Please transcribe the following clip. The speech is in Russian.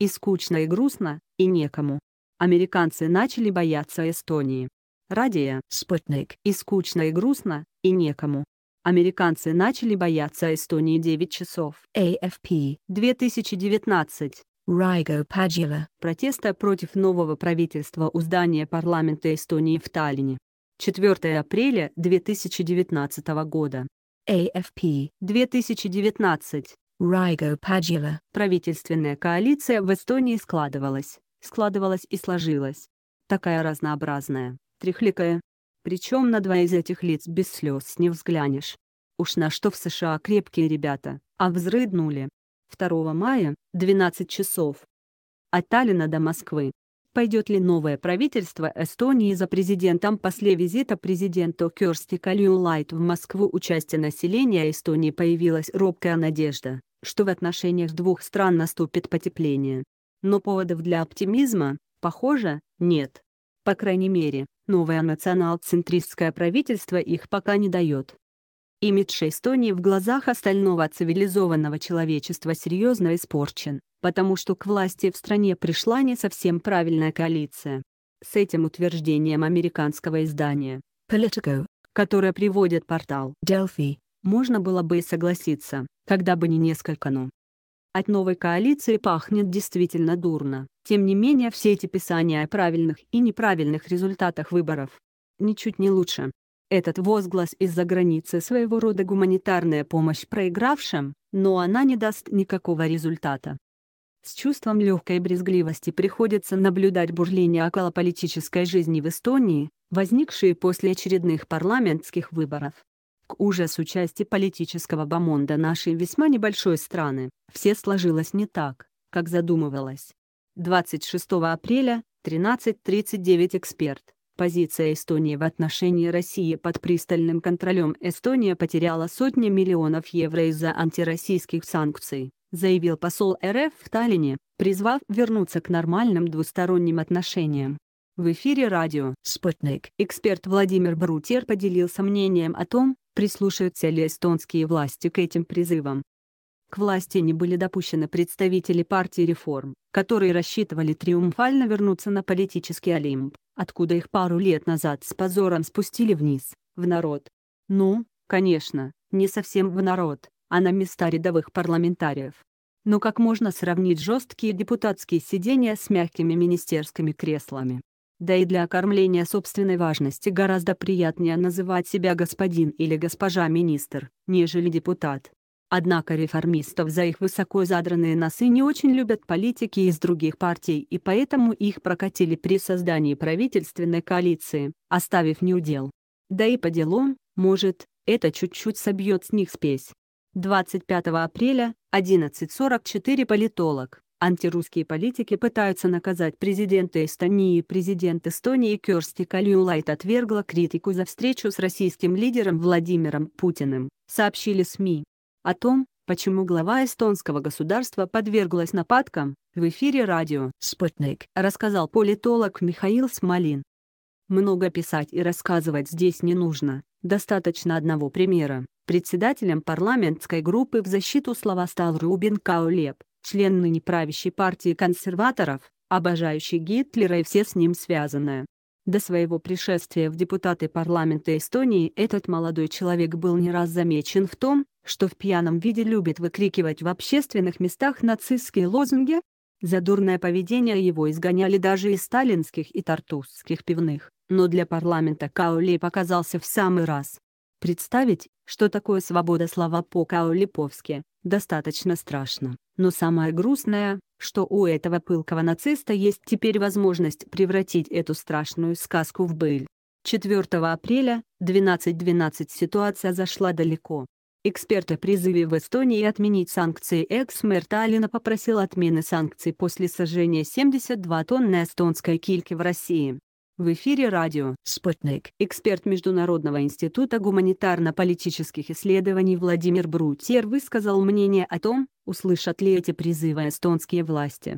И скучно и грустно, и некому. Американцы начали бояться Эстонии. Радия, э, Спутник. И скучно и грустно, и некому. Американцы начали бояться Эстонии 9 часов. AFP. 2019. Райго Паджила. Протеста против нового правительства у здания парламента Эстонии в Таллине. 4 апреля 2019 года. AFP 2019. Райго Паджила. Правительственная коалиция в Эстонии складывалась, складывалась и сложилась. Такая разнообразная, трехликая. Причем на два из этих лиц без слез не взглянешь. Уж на что в США крепкие ребята, а взрыднули. 2 мая, 12 часов. От Таллина до Москвы. Пойдет ли новое правительство Эстонии за президентом после визита президента Керсти Калюлайт в Москву участие населения Эстонии появилась робкая надежда, что в отношениях двух стран наступит потепление. Но поводов для оптимизма, похоже, нет. По крайней мере, новое национал-центристское правительство их пока не дает. Имидж Эстонии в глазах остального цивилизованного человечества серьезно испорчен, потому что к власти в стране пришла не совсем правильная коалиция. С этим утверждением американского издания Politico, которое приводит портал Delphi, можно было бы и согласиться, когда бы не несколько «но». От новой коалиции пахнет действительно дурно. Тем не менее все эти писания о правильных и неправильных результатах выборов ничуть не лучше. Этот возглас из-за границы своего рода гуманитарная помощь проигравшим, но она не даст никакого результата. С чувством легкой брезгливости приходится наблюдать бурление околополитической жизни в Эстонии, возникшие после очередных парламентских выборов к ужасу части политического бомонда нашей весьма небольшой страны, все сложилось не так, как задумывалось. 26 апреля, 13.39 эксперт. Позиция Эстонии в отношении России под пристальным контролем Эстония потеряла сотни миллионов евро из-за антироссийских санкций, заявил посол РФ в Таллине, призвав вернуться к нормальным двусторонним отношениям. В эфире радио «Спутник» эксперт Владимир Брутер поделился мнением о том, Прислушаются ли эстонские власти к этим призывам? К власти не были допущены представители партии реформ, которые рассчитывали триумфально вернуться на политический Олимп, откуда их пару лет назад с позором спустили вниз, в народ. Ну, конечно, не совсем в народ, а на места рядовых парламентариев. Но как можно сравнить жесткие депутатские сидения с мягкими министерскими креслами? Да и для окормления собственной важности гораздо приятнее называть себя господин или госпожа министр, нежели депутат. Однако реформистов за их высоко задранные носы не очень любят политики из других партий и поэтому их прокатили при создании правительственной коалиции, оставив неудел. Да и по делу, может, это чуть-чуть собьет с них спесь. 25 апреля, 11.44 политолог. Антирусские политики пытаются наказать президента Эстонии. Президент Эстонии Керсти Кальюлайт отвергла критику за встречу с российским лидером Владимиром Путиным, сообщили СМИ. О том, почему глава эстонского государства подверглась нападкам, в эфире радио «Спутник» рассказал политолог Михаил Смолин. Много писать и рассказывать здесь не нужно, достаточно одного примера. Председателем парламентской группы в защиту слова стал Рубин Каулеп член ныне правящей партии консерваторов, обожающий Гитлера и все с ним связанное. До своего пришествия в депутаты парламента Эстонии этот молодой человек был не раз замечен в том, что в пьяном виде любит выкрикивать в общественных местах нацистские лозунги. За дурное поведение его изгоняли даже из сталинских и тартусских пивных, но для парламента Каули показался в самый раз. Представить, что такое свобода слова по Каулиповски, достаточно страшно. Но самое грустное, что у этого пылкого нациста есть теперь возможность превратить эту страшную сказку в быль. 4 апреля, 12.12 .12 ситуация зашла далеко. Эксперты призыве в Эстонии отменить санкции экс мэр Таллина попросил отмены санкций после сожжения 72 тонн эстонской кильки в России. В эфире радио «Спутник». Эксперт Международного института гуманитарно-политических исследований Владимир Брутер высказал мнение о том, услышат ли эти призывы эстонские власти.